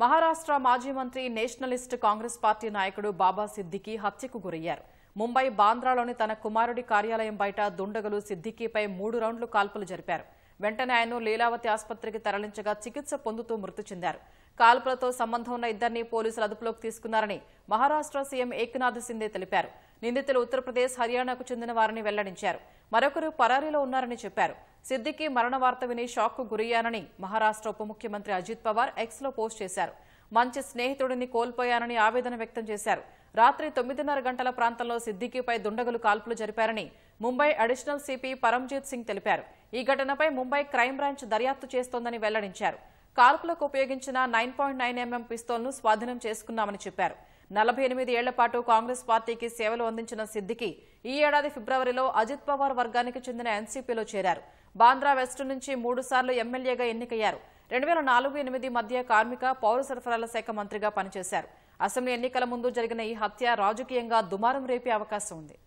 మహారాష్ట్ర మాజీ మంత్రి Nationalist Congress party నాయకుడు బాబా సిద్దికి హత్యకు గురయ్యారు ముంబై బాంద్రాలోని తన కుమారుడి కార్యాలయం బయట దుండగులు సిద్దికీపై మూడు రౌండ్లు కాల్పులు జరిపారు వెంటనే ఆయన లీలావతి ఆసుపత్రికి తరలించగా చికిత్స పొందుతూ మృతి చెందారు కాల్పులతో సంబంధం ఉన్న ఇద్దరిని పోలీసులు అదుపులోకి తీసుకున్నారని మహారాష్ట్ర సీఎం ఏక్నాథ్ సిందే తెలిపారు నిందితులు ఉత్తరప్రదేశ్ హర్యానాకు చెందిన వారిని వెల్లడించారు మరొకరు పరారీలో ఉన్నారని చెప్పారు సిద్దికి మరణ వార్త విని కు గురయ్యానని మహారాష్ట్ర ఉప ముఖ్యమంత్రి అజిత్ పవార్ ఎక్స్లో పోస్ట్ చేశారు మంచి స్నేహితుడిని కోల్పోయానని ఆవేదన వ్యక్తం చేశారు రాత్రి తొమ్మిదిన్నర గంటల ప్రాంతంలో సిద్దికీపై దుండగులు కాల్పులు జరిపారని ముంబై అడిషనల్ సిపి పరంజీత్ సింగ్ తెలిపారు ఈ ఘటనపై ముంబై క్రైమ్ బ్రాంచ్ దర్యాప్తు చేస్తోందని వెల్లడించారు కాల్పులకు ఉపయోగించిన నైన్ పాయింట్ నైన్ ఎంఎం పిస్తోల్ను స్వాధీనం చేసుకున్నామని చెప్పారు నలభై ఎనిమిది ఏళ్ల పాటు కాంగ్రెస్ పార్టీకి సేవలు అందించిన సిద్దికి ఈ ఏడాది ఫిబ్రవరిలో అజిత్ పవార్ వర్గానికి చెందిన ఎన్సీపీలో చేరారు బాంద్రా వెస్ట్ నుంచి మూడుసార్లు ఎమ్మెల్యేగా ఎన్నికయ్యారు రెండు వేల నాలుగు ఎనిమిది మధ్య కార్మిక పౌర సరఫరాల శాఖ మంత్రిగా పనిచేశారు అసెంబ్లీ ఎన్నికల ముందు జరిగిన ఈ హత్య రాజకీయంగా దుమారం రేపే అవకాశం ఉంది